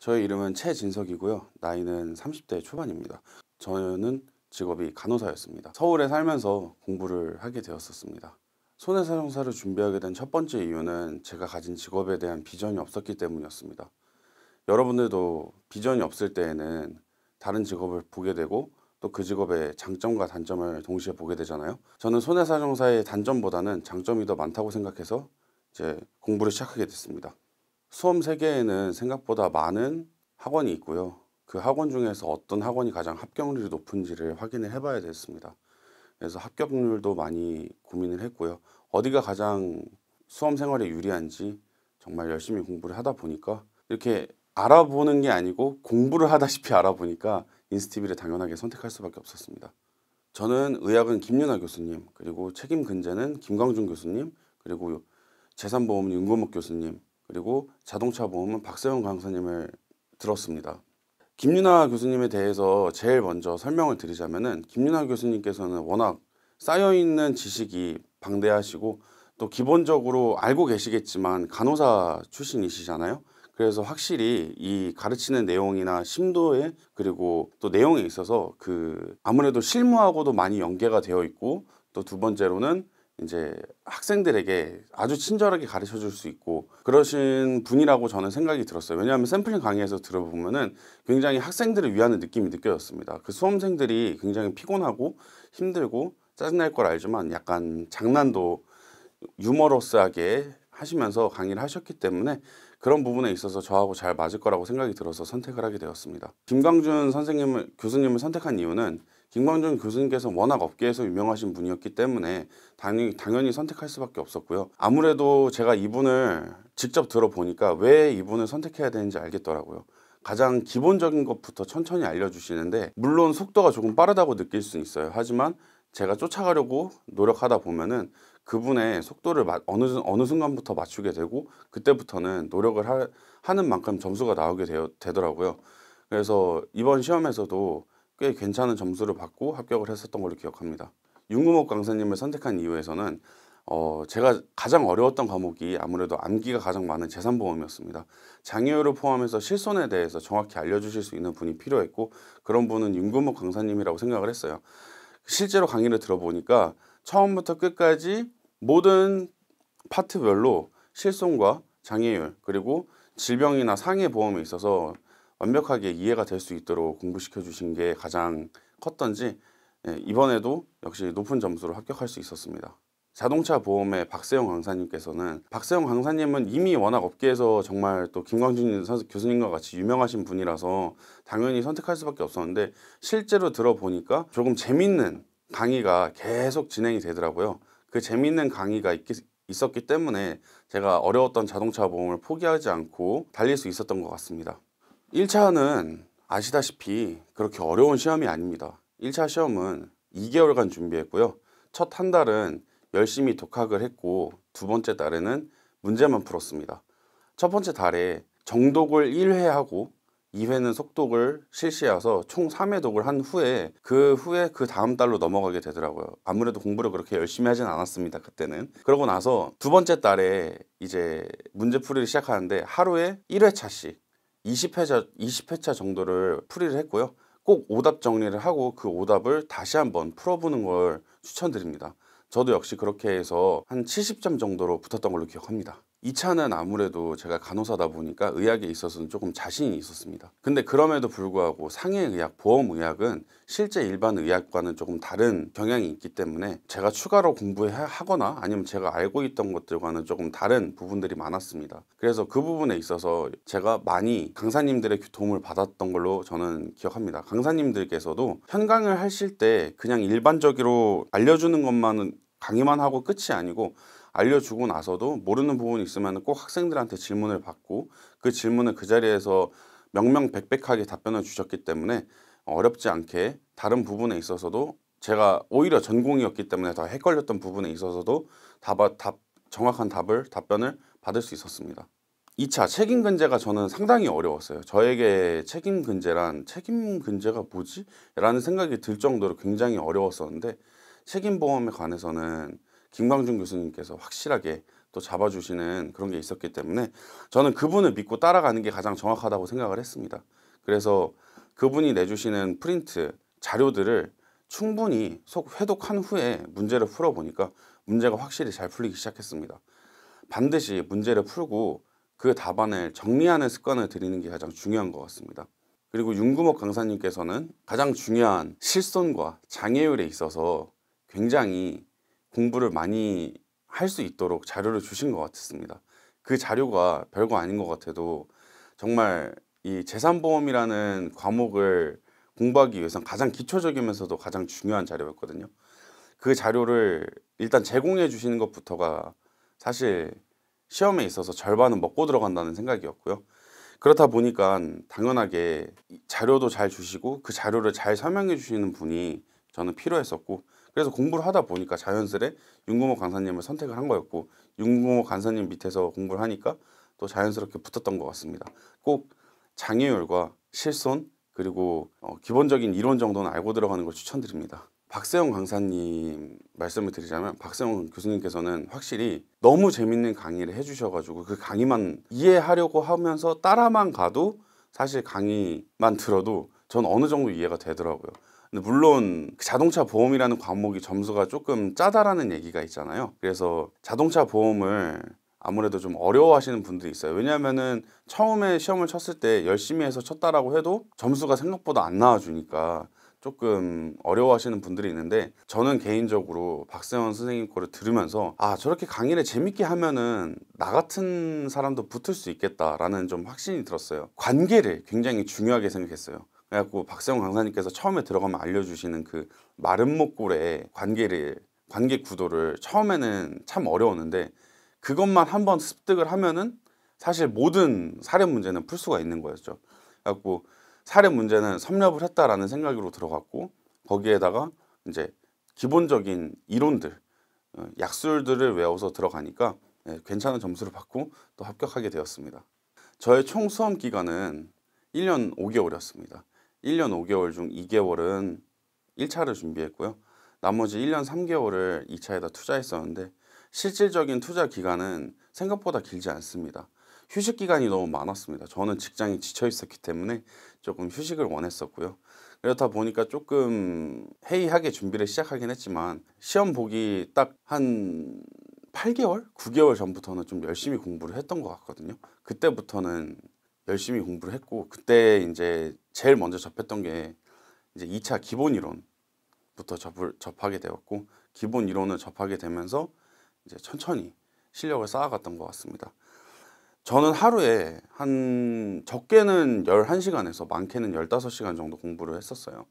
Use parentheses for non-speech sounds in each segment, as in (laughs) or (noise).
저의 이름은 최진석이고요. 나이는 30대 초반입니다. 저는 직업이 간호사였습니다. 서울에 살면서 공부를 하게 되었었습니다. 손해사정사를 준비하게 된 첫 번째 이유는 제가 가진 직업에 대한 비전이 없었기 때문이었습니다. 여러분들도 비전이 없을 때에는 다른 직업을 보게 되고 또 그 직업의 장점과 단점을 동시에 보게 되잖아요. 저는 손해사정사의 단점보다는 장점이 더 많다고 생각해서 이제 공부를 시작하게 됐습니다. 수험 세계에는 생각보다 많은 학원이 있고요. 그 학원 중에서 어떤 학원이 가장 합격률이 높은지를 확인을 해봐야 됐습니다. 그래서 합격률도 많이 고민을 했고요. 어디가 가장 수험 생활에 유리한지 정말 열심히 공부를 하다 보니까 이렇게 알아보는 게 아니고 공부를 하다시피 알아보니까 인스티빌에 당연하게 선택할 수밖에 없었습니다. 저는 의학은 김윤아 교수님, 그리고 책임 근제는 김광준 교수님, 그리고 재산보험은 윤고목 교수님, 그리고 자동차 보험은 박세훈 강사님을 들었습니다. 김윤아 교수님에 대해서 제일 먼저 설명을 드리자면은 김윤아 교수님께서는 워낙 쌓여 있는 지식이 방대하시고 또 기본적으로 알고 계시겠지만 간호사 출신이시잖아요. 그래서 확실히 이 가르치는 내용이나 심도에 그리고 또 내용에 있어서 그 아무래도 실무하고도 많이 연계가 되어 있고 또 두 번째로는 이제 학생들에게 아주 친절하게 가르쳐 줄 수 있고 그러신 분이라고 저는 생각이 들었어요. 왜냐하면 샘플링 강의에서 들어보면은 굉장히 학생들을 위하는 느낌이 느껴졌습니다. 그 수험생들이 굉장히 피곤하고 힘들고 짜증날 걸 알지만 약간 장난도 유머러스하게 하시면서 강의를 하셨기 때문에 그런 부분에 있어서 저하고 잘 맞을 거라고 생각이 들어서 선택을 하게 되었습니다. 김광준 선생님을 교수님을 선택한 이유는 김광준 교수님께서 워낙 업계에서 유명하신 분이었기 때문에 당연히, 당연히 선택할 수밖에 없었고요. 아무래도 제가 이분을 직접 들어보니까 왜 이분을 선택해야 되는지 알겠더라고요. 가장 기본적인 것부터 천천히 알려주시는데 물론 속도가 조금 빠르다고 느낄 수는 있어요. 하지만 제가 쫓아가려고 노력하다 보면은 그분의 속도를 어느, 어느 순간부터 맞추게 되고 그때부터는 노력을 하, 는 만큼 점수가 나오게 되 되더라고요. 그래서 이번 시험에서도 꽤 괜찮은 점수를 받고 합격을 했었던 걸로 기억합니다. 윤구목 강사님을 선택한 이유에서는 어, 제가 가장 어려웠던 과목이 아무래도 암기가 가장 많은 재산보험이었습니다. 장애율을 포함해서 실손에 대해서 정확히 알려주실 수 있는 분이 필요했고 그런 분은 윤구목 강사님이라고 생각을 했어요. 실제로 강의를 들어보니까 처음부터 끝까지 모든 파트별로 실손과 장애율 그리고 질병이나 상해 보험에 있어서 완벽하게 이해가 될 수 있도록 공부시켜 주신 게 가장 컸던지 예, 이번에도 역시 높은 점수로 합격할 수 있었습니다. 자동차 보험의 박세영 강사님께서는 박세영 강사님은 이미 워낙 업계에서 정말 또 김광준 교수님과 같이 유명하신 분이라서 당연히 선택할 수밖에 없었는데 실제로 들어보니까 조금 재밌는 강의가 계속 진행이 되더라고요. 그 재밌는 강의가 있, 있었기 때문에 제가 어려웠던 자동차 보험을 포기하지 않고 달릴 수 있었던 것 같습니다. 1차는 아시다시피 그렇게 어려운 시험이 아닙니다. 1차 시험은 2개월간 준비했고요. 첫 한 달은 열심히 독학을 했고 두 번째 달에는 문제만 풀었습니다. 첫 번째 달에 정독을 1회 하고 2회는 속독을 실시해서 총 3회 독을 한 후에 그 후에 그 다음 달로 넘어가게 되더라고요. 아무래도 공부를 그렇게 열심히 하진 않았습니다. 그때는. 그러고 나서 두 번째 달에 이제 문제풀이를 시작하는데 하루에 1회차씩 20회차, 20회차 정도를 풀이를 했고요. 꼭 오답 정리를 하고 그 오답을 다시 한번 풀어보는 걸 추천드립니다. 저도 역시 그렇게 해서 한 70점 정도로 붙었던 걸로 기억합니다. 이차는 아무래도 제가 간호사다 보니까 의학에 있어서는 조금 자신이 있었습니다. 근데 그럼에도 불구하고 상해의학, 보험의학은 실제 일반 의학과는 조금 다른 경향이 있기 때문에 제가 추가로 공부하거나 아니면 제가 알고 있던 것들과는 조금 다른 부분들이 많았습니다. 그래서 그 부분에 있어서 제가 많이 강사님들의 도움을 받았던 걸로 저는 기억합니다. 강사님들께서도 현강을 하실 때 그냥 일반적으로 알려주는 것만은 강의만 하고 끝이 아니고 알려주고 나서도 모르는 부분이 있으면 꼭 학생들한테 질문을 받고 그 질문을 그 자리에서 명명백백하게 답변을 주셨기 때문에 어렵지 않게 다른 부분에 있어서도 제가 오히려 전공이었기 때문에 더 헷갈렸던 부분에 있어서도 답, 답, 정확한 답을 답변을 받을 수 있었습니다. 2차 책임 근제가 저는 상당히 어려웠어요. 저에게 책임 근제란 책임 근제가 뭐지? 라는 생각이 들 정도로 굉장히 어려웠었는데 책임 보험에 관해서는 김광준 교수님께서 확실하게 또 잡아주시는 그런 게 있었기 때문에 저는 그분을 믿고 따라가는 게 가장 정확하다고 생각을 했습니다. 그래서 그분이 내주시는 프린트 자료들을 충분히 속 회독한 후에 문제를 풀어보니까 문제가 확실히 잘 풀리기 시작했습니다. 반드시 문제를 풀고 그 답안을 정리하는 습관을 들이는 게 가장 중요한 것 같습니다. 그리고 윤구목 강사님께서는 가장 중요한 실손과 장애율에 있어서 굉장히 공부를 많이 할 수 있도록 자료를 주신 것 같았습니다. 그 자료가 별거 아닌 것 같아도 정말 이 재산보험이라는 과목을 공부하기 위해선 가장 기초적이면서도 가장 중요한 자료였거든요. 그 자료를 일단 제공해 주시는 것부터가 사실 시험에 있어서 절반은 먹고 들어간다는 생각이었고요. 그렇다 보니까 당연하게 자료도 잘 주시고 그 자료를 잘 설명해 주시는 분이 저는 필요했었고 그래서 공부를 하다 보니까 자연스레 윤건모 강사님을 선택을 한 거였고 윤건모 강사님 밑에서 공부를 하니까 또 자연스럽게 붙었던 것 같습니다. 꼭 장애율과 실손 그리고 어, 기본적인 이론 정도는 알고 들어가는 걸 추천드립니다. 박세영 강사님 말씀을 드리자면 박세영 교수님께서는 확실히 너무 재밌는 강의를 해주셔가지고 그 강의만 이해하려고 하면서 따라만 가도 사실 강의만 들어도 전 어느 정도 이해가 되더라고요. 근데 물론 그 자동차 보험이라는 과목이 점수가 조금 짜다라는 얘기가 있잖아요. 그래서 자동차 보험을 아무래도 좀 어려워하시는 분들이 있어요. 왜냐하면은 처음에 시험을 쳤을 때 열심히 해서 쳤다라고 해도 점수가 생각보다 안 나와주니까 조금 어려워하시는 분들이 있는데 저는 개인적으로 박세원 선생님 거를 들으면서 아 저렇게 강의를 재밌게 하면은 나 같은 사람도 붙을 수 있겠다라는 좀 확신이 들었어요. 관계를 굉장히 중요하게 생각했어요. 그래갖고 박세웅 강사님께서 처음에 들어가면 알려주시는 그마름 목골의 관계를 관계 구도를 처음에는 참 어려웠는데 그것만 한번 습득을 하면은 사실 모든 사례 문제는 풀 수가 있는 거였죠. 그래갖고 사례 문제는 섭렵을 했다라는 생각으로 들어갔고 거기에다가 이제 기본적인 이론들 어, 약술들을 외워서 들어가니까 예, 괜찮은 점수를 받고 또 합격하게 되었습니다. 저의 총 수험 기간은 1년 5개월이었습니다. 1년 5개월 중 2개월은 1차를 준비했고요. 나머지 1년 3개월을 2차에다 투자했었는데 실질적인 투자 기간은 생각보다 길지 않습니다. 휴식 기간이 너무 많았습니다. 저는 직장이 지쳐 있었기 때문에 조금 휴식을 원했었고요. 그렇다 보니까 조금 해이하게 준비를 시작하긴 했지만 시험 보기 딱 한 8개월, 9개월 전부터는 좀 열심히 공부를 했던 것 같거든요. 그때부터는 열심히 공부를 했고 그때 이제 제일 먼저 접했던 게 이제 2차 기본 이론부터 접을, 접하게 되었고 기본 이론을 접하게 되면서 이제 천천히 실력을 쌓아갔던 것 같습니다. 저는 하루에 한 적게는 11시간에서 많게는 15시간 정도 공부를 했었어요.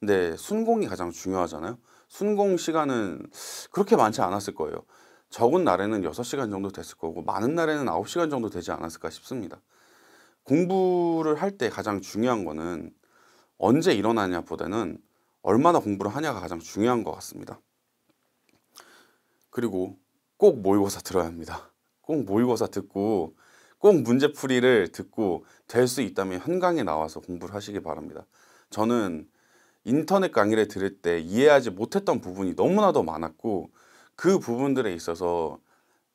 근데 순공이 가장 중요하잖아요. 순공 시간은 그렇게 많지 않았을 거예요. 적은 날에는 6시간 정도 됐을 거고 많은 날에는 9시간 정도 되지 않았을까 싶습니다. 공부를 할 때 가장 중요한 거는 언제 일어나냐 보다는 얼마나 공부를 하냐가 가장 중요한 것 같습니다. 그리고 꼭 모의고사 들어야 합니다. 꼭 모의고사 듣고 꼭 문제풀이를 듣고 될 수 있다면 현강에 나와서 공부를 하시기 바랍니다. 저는 인터넷 강의를 들을 때 이해하지 못했던 부분이 너무나도 많았고 그 부분들에 있어서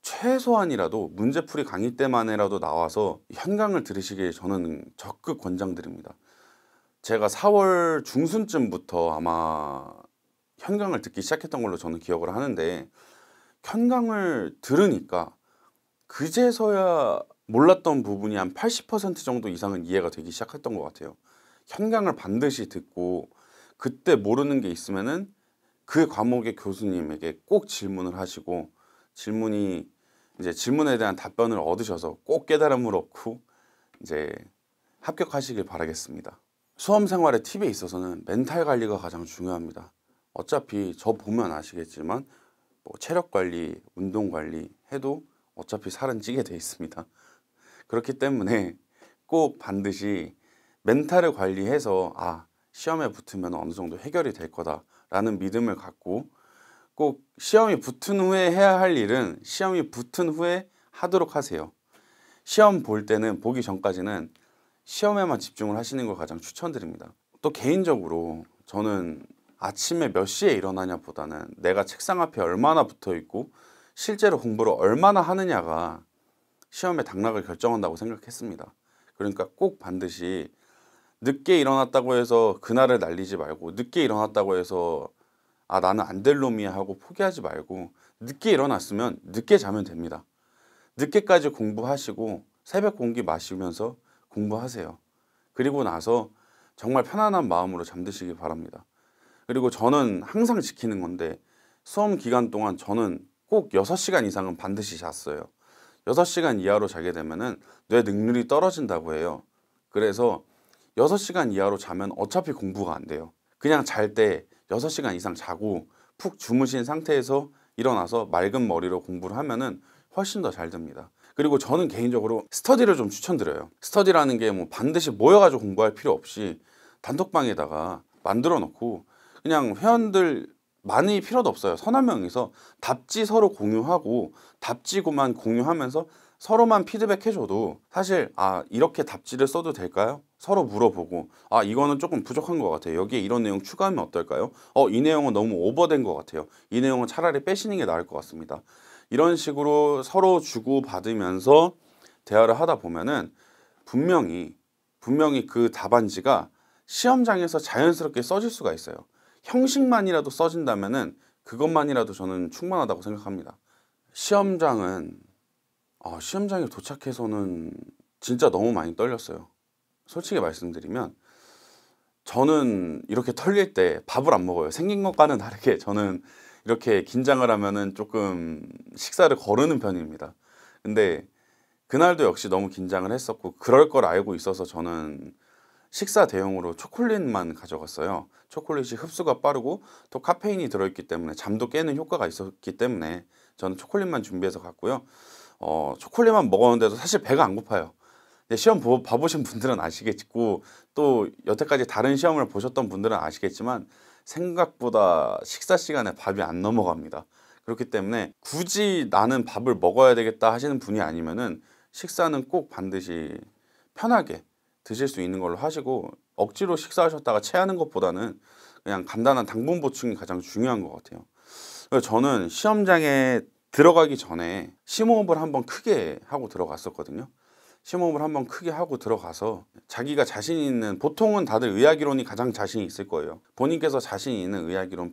최소한이라도 문제풀이 강의 때만이라도 나와서 현강을 들으시길 저는 적극 권장드립니다. 제가 4월 중순쯤부터 아마 현강을 듣기 시작했던 걸로 저는 기억을 하는데 현강을 들으니까 그제서야 몰랐던 부분이 한 80% 정도 이상은 이해가 되기 시작했던 것 같아요. 현강을 반드시 듣고 그때 모르는 게있으면그 과목의 교수님에게 꼭 질문을 하시고 질문이 이제 질문에 대한 답변을 얻으셔서 꼭 깨달음을 얻고 이제 합격하시길 바라겠습니다. 수험 생활의 팁에 있어서는 멘탈 관리가 가장 중요합니다. 어차피 저 보면 아시겠지만 뭐 체력 관리, 운동 관리 해도 어차피 살은 찌게 돼 있습니다. 그렇기 때문에 꼭 반드시 멘탈을 관리해서 아 시험에 붙으면 어느 정도 해결이 될 거다라는 믿음을 갖고 꼭 시험이 붙은 후에 해야 할 일은 시험이 붙은 후에 하도록 하세요. 시험 볼 때는 보기 전까지는 시험에만 집중을 하시는 걸 가장 추천드립니다. 또 개인적으로 저는 아침에 몇 시에 일어나냐 보다는 내가 책상 앞에 얼마나 붙어 있고 실제로 공부를 얼마나 하느냐가 시험의 당락을 결정한다고 생각했습니다. 그러니까 꼭 반드시 늦게 일어났다고 해서 그날을 날리지 말고 늦게 일어났다고 해서 아 나는 안 될 놈이야 하고 포기하지 말고 늦게 일어났으면 늦게 자면 됩니다. 늦게까지 공부하시고 새벽 공기 마시면서 공부하세요. 그리고 나서 정말 편안한 마음으로 잠드시기 바랍니다. 그리고 저는 항상 지키는 건데 수험 기간 동안 저는 꼭 6시간 이상은 반드시 잤어요. 6시간 이하로 자게 되면뇌 능률이 떨어진다고 해요. 그래서 6시간 이하로 자면 어차피 공부가 안 돼요. 그냥 잘때 6 시간 이상 자고 푹 주무신 상태에서 일어나서 맑은 머리로 공부를 하면은 훨씬 더 잘 됩니다. 그리고 저는 개인적으로 스터디를 좀 추천드려요. 스터디라는 게 뭐 반드시 모여가지고 공부할 필요 없이 단톡방에다가 만들어 놓고 그냥 회원들 많이 필요도 없어요. 서너 명이서 답지 서로 공유하고 답지고만 공유하면서 서로만 피드백 해줘도 사실 아 이렇게 답지를 써도 될까요? 서로 물어보고 아 이거는 조금 부족한 것 같아요. 여기에 이런 내용 추가하면 어떨까요? 어 이 내용은 너무 오버된 것 같아요. 이 내용은 차라리 빼시는 게 나을 것 같습니다. 이런 식으로 서로 주고 받으면서 대화를 하다 보면은 분명히 분명히 그 답안지가 시험장에서 자연스럽게 써질 수가 있어요. 형식만이라도 써진다면은 그것만이라도 저는 충분하다고 생각합니다. 시험장은 어, 시험장에 도착해서는 진짜 너무 많이 떨렸어요. 솔직히 말씀드리면 저는 이렇게 털릴 때 밥을 안 먹어요. 생긴 것과는 다르게 저는 이렇게 긴장을 하면은 조금 식사를 거르는 편입니다. 근데 그날도 역시 너무 긴장을 했었고 그럴 걸 알고 있어서 저는 식사 대용으로 초콜릿만 가져갔어요. 초콜릿이 흡수가 빠르고 또 카페인이 들어있기 때문에 잠도 깨는 효과가 있었기 때문에 저는 초콜릿만 준비해서 갔고요. 어, 초콜릿만 먹었는데도 사실 배가 안 고파요. 시험 보, 봐보신 분들은 아시겠고 또 여태까지 다른 시험을 보셨던 분들은 아시겠지만 생각보다 식사 시간에 밥이 안 넘어갑니다. 그렇기 때문에 굳이 나는 밥을 먹어야 되겠다 하시는 분이 아니면은 식사는 꼭 반드시 편하게 드실 수 있는 걸로 하시고 억지로 식사하셨다가 체하는 것보다는 그냥 간단한 당분 보충이 가장 중요한 것 같아요. 저는 시험장에 들어가기 전에 심호흡을 한번 크게 하고 들어갔었거든요. 심호흡을 한번 크게 하고 들어가서 자기가 자신 있는 보통은 다들 의학이론이 가장 자신 있을 거예요. 본인께서 자신 있는 의학이론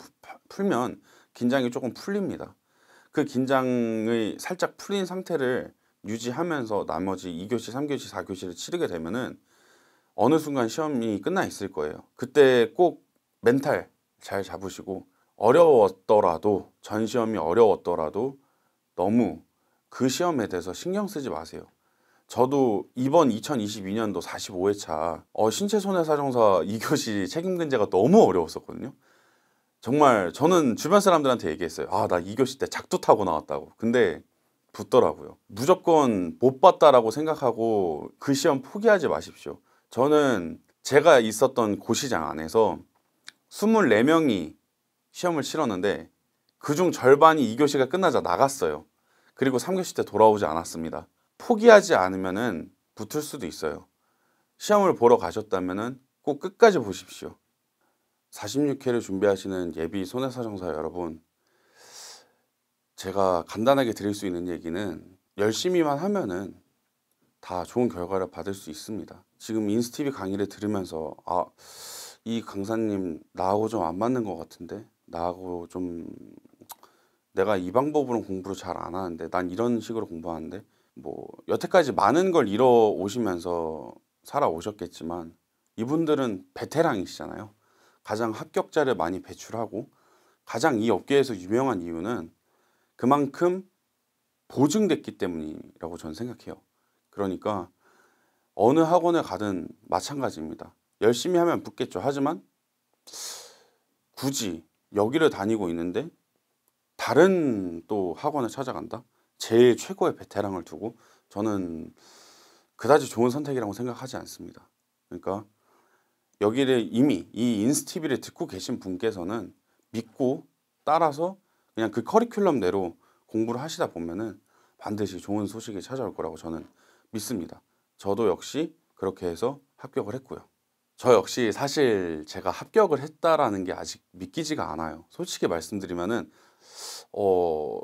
풀면 긴장이 조금 풀립니다. 그 긴장의 살짝 풀린 상태를 유지하면서 나머지 2교시, 3교시, 4교시를 치르게 되면은 어느 순간 시험이 끝나 있을 거예요. 그때 꼭 멘탈 잘 잡으시고 어려웠더라도 전 시험이 어려웠더라도 너무 그 시험에 대해서 신경 쓰지 마세요. 저도 이번 2022년도 45회차 어, 신체 손해 사정사 2교시 (laughs) 책임 근제가 너무 어려웠었거든요. 정말 저는 주변 사람들한테 얘기했어요. 아, 나 2교시 때 작두 타고 나왔다고. 근데 붙더라고요. 무조건 못 봤다라고 생각하고 그 시험 포기하지 마십시오. 저는 제가 있었던 고시장 안에서 24명이 시험을 치렀는데 그 중 절반이 2교시가 끝나자 나갔어요. 그리고 3교시 때 돌아오지 않았습니다. 포기하지 않으면 붙을 수도 있어요. 시험을 보러 가셨다면꼭 끝까지 보십시오. 46회를 준비하시는 예비 손해사정사 여러분, 제가 간단하게 드릴 수 있는 얘기는 열심히만 하면은 다 좋은 결과를 받을 수 있습니다. 지금 인스티비 강의를 들으면서 아, 이 강사님 나하고 좀 안 맞는 것 같은데 나하고 좀 내가 이 방법으로 공부를 잘 안 하는데 난 이런 식으로 공부하는데 뭐 여태까지 많은 걸 잃어 오시면서 살아오셨겠지만 이분들은 베테랑이시잖아요. 가장 합격자를 많이 배출하고 가장 이 업계에서 유명한 이유는 그만큼 보증됐기 때문이라고 저는 생각해요. 그러니까 어느 학원에 가든 마찬가지입니다. 열심히 하면 붙겠죠. 하지만 굳이 여기를 다니고 있는데 다른 또 학원을 찾아간다? 제일 최고의 베테랑을 두고 저는 그다지 좋은 선택이라고 생각하지 않습니다. 그러니까 여기를 이미 이 인스티비를 듣고 계신 분께서는 믿고 따라서 그냥 그 커리큘럼대로 공부를 하시다 보면은 반드시 좋은 소식이 찾아올 거라고 저는 믿습니다. 저도 역시 그렇게 해서 합격을 했고요. 저 역시 사실 제가 합격을 했다라는 게 아직 믿기지가 않아요. 솔직히 말씀드리면은 어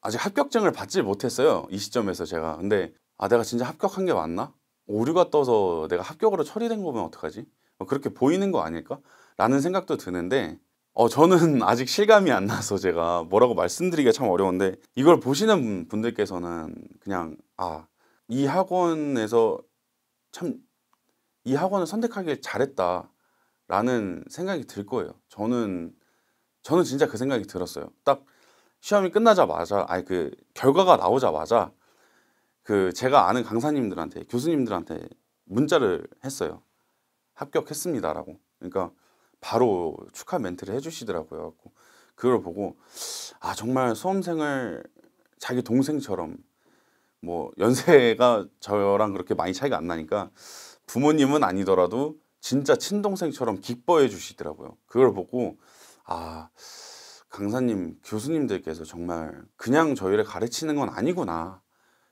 아직 합격증을 받지 못했어요. 이 시점에서 제가. 근데 아 내가 진짜 합격한 게 맞나? 오류가 떠서 내가 합격으로 처리된 거면 어떡하지? 뭐 그렇게 보이는 거 아닐까? 라는 생각도 드는데 어 저는 (laughs) 아직 실감이 안 나서 제가 뭐라고 말씀드리기가 참 어려운데 이걸 보시는 분들께서는 그냥 아이 학원에서 참 이 학원을 선택하길 잘했다라는 생각이 들 거예요. 저는 저는 진짜 그 생각이 들었어요. 딱 시험이 끝나자마자 아니 그 결과가 나오자마자 그 제가 아는 강사님들한테 교수님들한테 문자를 했어요. 합격했습니다라고. 그러니까 바로 축하 멘트를 해주시더라고요. 그걸 보고 아 정말 수험생을 자기 동생처럼 뭐 연세가 저랑 그렇게 많이 차이가 안 나니까 부모님은 아니더라도 진짜 친동생처럼 기뻐해 주시더라고요. 그걸 보고 아 강사님 교수님들께서 정말 그냥 저희를 가르치는 건 아니구나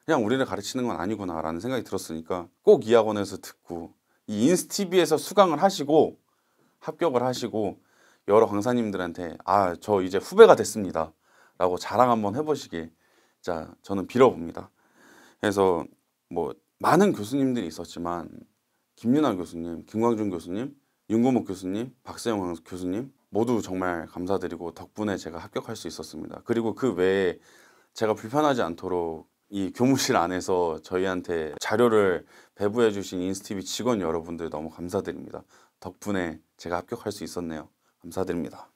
그냥 우리를 가르치는 건 아니구나라는 생각이 들었으니까 꼭 이 학원에서 듣고 이 인스티비에서 수강을 하시고 합격을 하시고 여러 강사님들한테 아저 이제 후배가 됐습니다 라고 자랑 한번 해보시길 자 저는 빌어봅니다. 그래서 뭐 많은 교수님들이 있었지만 김윤아 교수님, 김광준 교수님, 윤고목 교수님, 박세영 교수님 모두 정말 감사드리고 덕분에 제가 합격할 수 있었습니다. 그리고 그 외에 제가 불편하지 않도록 이 교무실 안에서 저희한테 자료를 배부해 주신 인스티비 직원 여러분들 너무 감사드립니다. 덕분에 제가 합격할 수 있었네요. 감사드립니다.